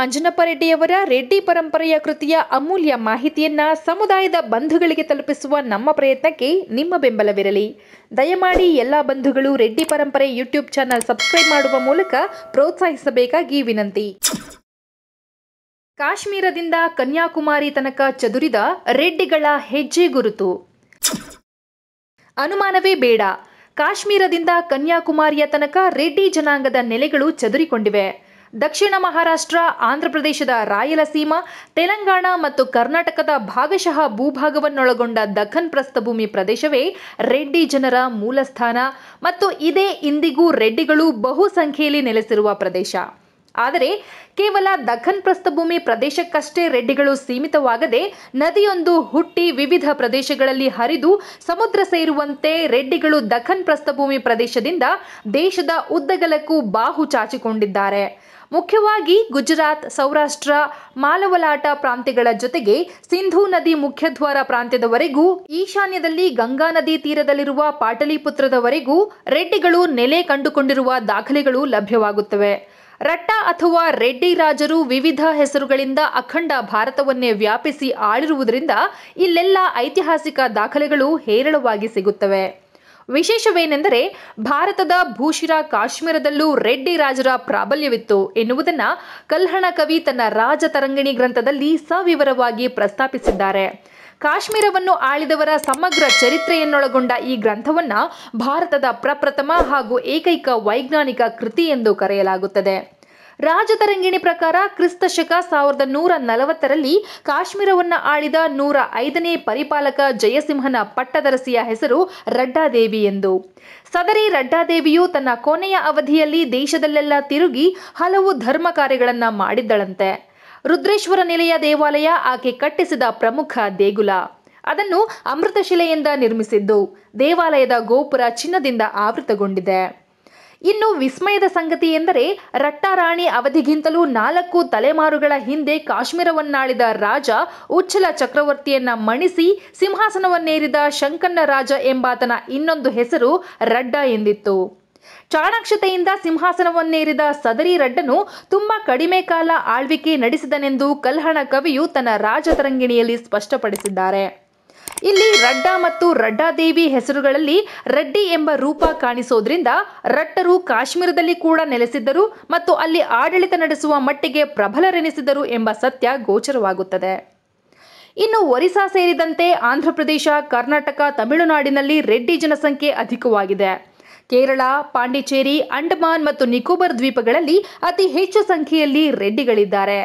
ಅಂಜನಪ್ಪ ರೆಡ್ಡಿಯವರ ರೆಡ್ಡಿ ಪರಂಪರೆಯ ಕೃತಿಯ ಅಮೂಲ್ಯ ಮಾಹಿತಿಯನ್ನ ಸಮುದಾಯದ ಬಂಧುಗಳಿಗೆ ತಲುಪಿಸುವ ನಮ್ಮ ಪ್ರಯತ್ನಕ್ಕೆ ನಿಮ್ಮ ಬೆಂಬಲವಿರಲಿ ದಯಮಾಡಿ ಎಲ್ಲ ಬಂಧುಗಳು ರೆಡ್ಡಿ ಪರಂಪರೆ ಯೂಟ್ಯೂಬ್ ಚಾನಲ್ ಸಬ್ಸ್ಕ್ರೈಬ್ ಮಾಡುವ ಮೂಲಕ ಪ್ರೋತ್ಸಾಹಿಸಬೇಕಾಗಿ ವಿನಂತಿ ಕಾಶ್ಮೀರದಿಂದ ಕನ್ಯಾಕುಮಾರಿ ತನಕ ಚದುರಿದ ರೆಡ್ಡಿಗಳ ಹೆಜ್ಜೆ ಗುರುತು ಅನುಮಾನವೇ ಬೇಡ ಕಾಶ್ಮೀರದಿಂದ ಕನ್ಯಾಕುಮಾರಿಯ ತನಕ ರೆಡ್ಡಿ ಜನಾಂಗದ ನೆಲೆಗಳು ಚದುರಿಕೊಂಡಿವೆ ದಕ್ಷಿಣ ಮಹಾರಾಷ್ಟ್ರ ಆಂಧ್ರಪ್ರದೇಶದ ರಾಯಲಸೀಮಾ ತೆಲಂಗಾಣ ಮತ್ತು ಕರ್ನಾಟಕದ ಭಾಗಶಃ ಭೂಭಾಗವನ್ನೊಳಗೊಂಡ ದಖನ್ ಪ್ರಸ್ಥಭೂಮಿ ಪ್ರದೇಶವೇ ರೆಡ್ಡಿ ಜನರ ಮೂಲಸ್ಥಾನ ಮತ್ತು ಇದೇ ಇಂದಿಗೂ ರೆಡ್ಡಿಗಳು ಬಹುಸಂಖ್ಯೆಯಲ್ಲಿ ನೆಲೆಸಿರುವ ಪ್ರದೇಶ ಆದರೆ ಕೇವಲ ದಖನ್ ಪ್ರಸ್ಥಭೂಮಿ ಪ್ರದೇಶಕ್ಕಷ್ಟೇ ರೆಡ್ಡಿಗಳು ಸೀಮಿತವಾಗದೆ ನದಿಯೊಂದು ಹುಟ್ಟಿ ವಿವಿಧ ಪ್ರದೇಶಗಳಲ್ಲಿ ಹರಿದು ಸಮುದ್ರ ಸೇರುವಂತೆ ರೆಡ್ಡಿಗಳು ದಖನ್ ಪ್ರಸ್ಥಭೂಮಿ ಪ್ರದೇಶದಿಂದ ದೇಶದ ಉದ್ದಗಲಕ್ಕೂ ಬಾಹು ಚಾಚಿಕೊಂಡಿದ್ದಾರೆ ಮುಖ್ಯವಾಗಿ ಗುಜರಾತ್ ಸೌರಾಷ್ಟ್ರ ಮಾಲವಲಾಟ ಪ್ರಾಂತ್ಯಗಳ ಜೊತೆಗೆ ಸಿಂಧೂ ನದಿ ಮುಖ್ಯದ್ವಾರ ಪ್ರಾಂತ್ಯದವರೆಗೂ ಈಶಾನ್ಯದಲ್ಲಿ ಗಂಗಾ ನದಿ ತೀರದಲ್ಲಿರುವ ಪಾಟಲಿಪುತ್ರದವರೆಗೂ ರೆಡ್ಡಿಗಳು ನೆಲೆ ಕಂಡುಕೊಂಡಿರುವ ದಾಖಲೆಗಳು ಲಭ್ಯವಾಗುತ್ತವೆ ರಟ್ಟ ಅಥವಾ ರೆಡ್ಡಿ ರಾಜರು ವಿವಿಧ ಹೆಸರುಗಳಿಂದ ಅಖಂಡ ಭಾರತವನ್ನೇ ವ್ಯಾಪಿಸಿ ಆಳಿರುವುದರಿಂದ ಇಲ್ಲೆಲ್ಲ ಐತಿಹಾಸಿಕ ದಾಖಲೆಗಳು ಹೇರಳವಾಗಿ ಸಿಗುತ್ತವೆ ವಿಶೇಷವೇನೆಂದರೆ ಭಾರತದ ಭೂಶಿರ ಕಾಶ್ಮೀರದಲ್ಲೂ ರೆಡ್ಡಿ ರಾಜರ ಪ್ರಾಬಲ್ಯವಿತ್ತು ಎನ್ನುವುದನ್ನು ಕಲ್ಹಣ ಕವಿ ತನ್ನ ರಾಜತರಂಗಿಣಿ ಗ್ರಂಥದಲ್ಲಿ ಸವಿವರವಾಗಿ ಪ್ರಸ್ತಾಪಿಸಿದ್ದಾರೆ ಕಾಶ್ಮೀರವನ್ನು ಆಳಿದವರ ಸಮಗ್ರ ಚರಿತ್ರೆಯನ್ನೊಳಗೊಂಡ ಈ ಗ್ರಂಥವನ್ನು ಭಾರತದ ಪ್ರಪ್ರಥಮ ಹಾಗೂ ಏಕೈಕ ವೈಜ್ಞಾನಿಕ ಕೃತಿ ಎಂದು ಕರೆಯಲಾಗುತ್ತದೆ ರಾಜತರಂಗಿಣಿ ಪ್ರಕಾರ ಕ್ರಿಸ್ತಶಕ ಸಾವಿರದ ನೂರ ನಲವತ್ತರಲ್ಲಿ ಕಾಶ್ಮೀರವನ್ನು ಆಳಿದ ನೂರ ಐದನೇ ಪರಿಪಾಲಕ ಜಯಸಿಂಹನ ಪಟ್ಟದರಸಿಯ ಹೆಸರು ರಡ್ಡಾದೇವಿ ಎಂದು ಸದರಿ ರಡ್ಡಾದೇವಿಯು ತನ್ನ ಕೊನೆಯ ಅವಧಿಯಲ್ಲಿ ದೇಶದಲ್ಲೆಲ್ಲ ತಿರುಗಿ ಹಲವು ಧರ್ಮ ಕಾರ್ಯಗಳನ್ನು ಮಾಡಿದ್ದಳಂತೆ ರುದ್ರೇಶ್ವರ ನೆಲೆಯ ದೇವಾಲಯ ಆಕೆ ಕಟ್ಟಿಸಿದ ಪ್ರಮುಖ ದೇಗುಲ ಅದನ್ನು ಅಮೃತಶಿಲೆಯಿಂದ ನಿರ್ಮಿಸಿದ್ದು ದೇವಾಲಯದ ಗೋಪುರ ಚಿನ್ನದಿಂದ ಆವೃತಗೊಂಡಿದೆ ಇನ್ನು ವಿಸ್ಮಯದ ಸಂಗತಿ ಎಂದರೆ ರಟ್ಟಾರಾಣಿ ಅವಧಿಗಿಂತಲೂ ನಾಲ್ಕು ತಲೆಮಾರುಗಳ ಹಿಂದೆ ಕಾಶ್ಮೀರವನ್ನಾಳಿದ ರಾಜ ಉಚ್ಚಲ ಚಕ್ರವರ್ತಿಯನ್ನ ಮಣಿಸಿ ಸಿಂಹಾಸನವನ್ನೇರಿದ ಶಂಕಣ್ಣ ರಾಜ ಎಂಬಾತನ ಇನ್ನೊಂದು ಹೆಸರು ರಡ್ಡ ಎಂದಿತ್ತು ಚಾಣಾಕ್ಷತೆಯಿಂದ ಸಿಂಹಾಸನವನ್ನೇರಿದ ಸದರಿ ರಡ್ಡನು ತುಂಬಾ ಕಡಿಮೆ ಕಾಲ ಆಳ್ವಿಕೆ ನಡೆಸಿದನೆಂದು ಕಲ್ಹಣ ಕವಿಯು ತನ್ನ ರಾಜತರಂಗಿಣಿಯಲ್ಲಿ ಸ್ಪಷ್ಟಪಡಿಸಿದ್ದಾರೆ ಇಲ್ಲಿ ರಡ್ಡ ಮತ್ತು ರಡ್ಡಾದೇವಿ ಹೆಸರುಗಳಲ್ಲಿ ರೆಡ್ಡಿ ಎಂಬ ರೂಪ ಕಾಣಿಸೋದ್ರಿಂದ ರಟ್ಟರು ಕಾಶ್ಮೀರದಲ್ಲಿ ಕೂಡ ನೆಲೆಸಿದ್ದರು ಮತ್ತು ಅಲ್ಲಿ ಆಡಳಿತ ನಡೆಸುವ ಮಟ್ಟಿಗೆ ಪ್ರಬಲರೆನಿಸಿದರು ಎಂಬ ಸತ್ಯ ಗೋಚರವಾಗುತ್ತದೆ ಇನ್ನು ಒರಿಸ್ಸಾ ಸೇರಿದಂತೆ ಆಂಧ್ರಪ್ರದೇಶ ಕರ್ನಾಟಕ ತಮಿಳುನಾಡಿನಲ್ಲಿ ರೆಡ್ಡಿ ಜನಸಂಖ್ಯೆ ಅಧಿಕವಾಗಿದೆ ಕೇರಳ ಪಾಂಡಿಚೇರಿ ಅಂಡಮಾನ್ ಮತ್ತು ನಿಕೋಬಾರ್ ದ್ವೀಪಗಳಲ್ಲಿ ಅತಿ ಹೆಚ್ಚು ಸಂಖ್ಯೆಯಲ್ಲಿ ರೆಡ್ಡಿಗಳಿದ್ದಾರೆ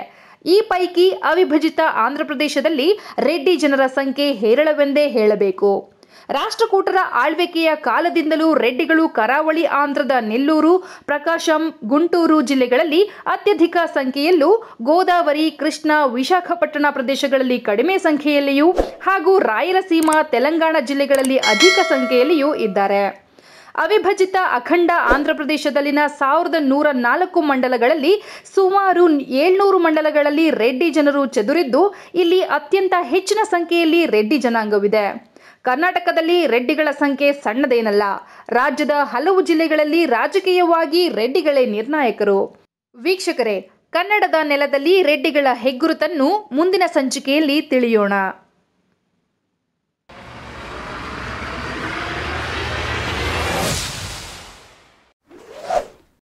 ಈ ಪೈಕಿ ಅವಿಭಜಿತ ಆಂಧ್ರಪ್ರದೇಶದಲ್ಲಿ ರೆಡ್ಡಿ ಜನರ ಸಂಖ್ಯೆ ಹೇರಳವೆಂದೇ ಹೇಳಬೇಕು ರಾಷ್ಟ್ರಕೂಟರ ಆಳ್ವಿಕೆಯ ಕಾಲದಿಂದಲೂ ರೆಡ್ಡಿಗಳು ಕರಾವಳಿ ಆಂಧ್ರದ ನೆಲ್ಲೂರು ಪ್ರಕಾಶಂ ಗುಂಟೂರು ಜಿಲ್ಲೆಗಳಲ್ಲಿ ಅತ್ಯಧಿಕ ಸಂಖ್ಯೆಯಲ್ಲೂ ಗೋದಾವರಿ ಕೃಷ್ಣ ವಿಶಾಖಪಟ್ಟಣ ಪ್ರದೇಶಗಳಲ್ಲಿ ಕಡಿಮೆ ಸಂಖ್ಯೆಯಲ್ಲಿಯೂ ಹಾಗೂ ರಾಯಲಸೀಮಾ ತೆಲಂಗಾಣ ಜಿಲ್ಲೆಗಳಲ್ಲಿ ಅಧಿಕ ಸಂಖ್ಯೆಯಲ್ಲಿಯೂ ಇದ್ದಾರೆ ಅವಿಭಜಿತ ಅಖಂಡ ಆಂಧ್ರಪ್ರದೇಶದಲ್ಲಿನ ಸಾವಿರದ ನೂರ ನಾಲ್ಕು ಮಂಡಲಗಳಲ್ಲಿ ಸುಮಾರು ಏಳ್ನೂರು ಮಂಡಲಗಳಲ್ಲಿ ರೆಡ್ಡಿ ಜನರು ಚದುರಿದ್ದು ಇಲ್ಲಿ ಅತ್ಯಂತ ಹೆಚ್ಚಿನ ಸಂಖ್ಯೆಯಲ್ಲಿ ರೆಡ್ಡಿ ಜನಾಂಗವಿದೆ ಕರ್ನಾಟಕದಲ್ಲಿ ರೆಡ್ಡಿಗಳ ಸಂಖ್ಯೆ ಸಣ್ಣದೇನಲ್ಲ ರಾಜ್ಯದ ಹಲವು ಜಿಲ್ಲೆಗಳಲ್ಲಿ ರಾಜಕೀಯವಾಗಿ ರೆಡ್ಡಿಗಳೇ ನಿರ್ಣಾಯಕರು ವೀಕ್ಷಕರೇ ಕನ್ನಡದ ನೆಲದಲ್ಲಿ ರೆಡ್ಡಿಗಳ ಹೆಗ್ಗುರುತನ್ನು ಮುಂದಿನ ಸಂಚಿಕೆಯಲ್ಲಿ ತಿಳಿಯೋಣ